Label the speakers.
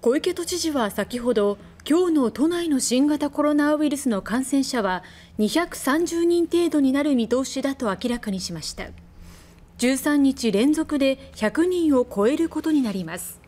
Speaker 1: 小池都知事は先ほど今日の都内の新型コロナウイルスの感染者は230人程度になる見通しだと明らかにしました13日連続で100人を超えることになります